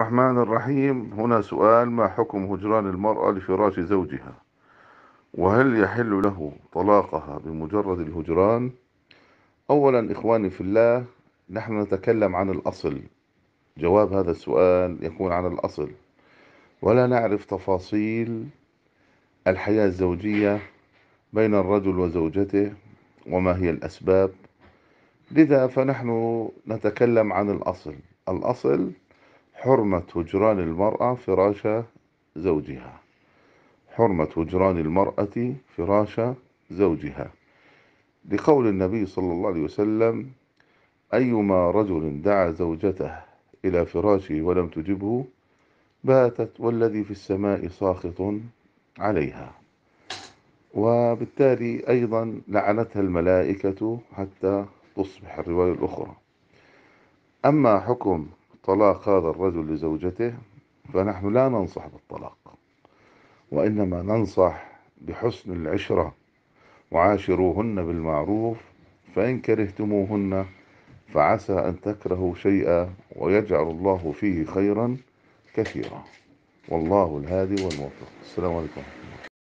الرحمن الرحيم هنا سؤال ما حكم هجران المرأة لفراش زوجها وهل يحل له طلاقها بمجرد الهجران أولا إخواني في الله نحن نتكلم عن الأصل جواب هذا السؤال يكون عن الأصل ولا نعرف تفاصيل الحياة الزوجية بين الرجل وزوجته وما هي الأسباب لذا فنحن نتكلم عن الأصل الأصل حرمة هجران المرأة فراش زوجها حرمة هجران المرأة فراش زوجها لقول النبي صلى الله عليه وسلم أيما رجل دعا زوجته إلى فراشه ولم تجبه باتت والذي في السماء ساخط عليها وبالتالي أيضا لعنتها الملائكة حتى تصبح الرواية الأخرى أما حكم طلاق هذا الرجل لزوجته فنحن لا ننصح بالطلاق وإنما ننصح بحسن العشرة وعاشروهن بالمعروف فإن كرهتموهن فعسى أن تكرهوا شيئا ويجعل الله فيه خيرا كثيرا والله الهادي والموفق السلام عليكم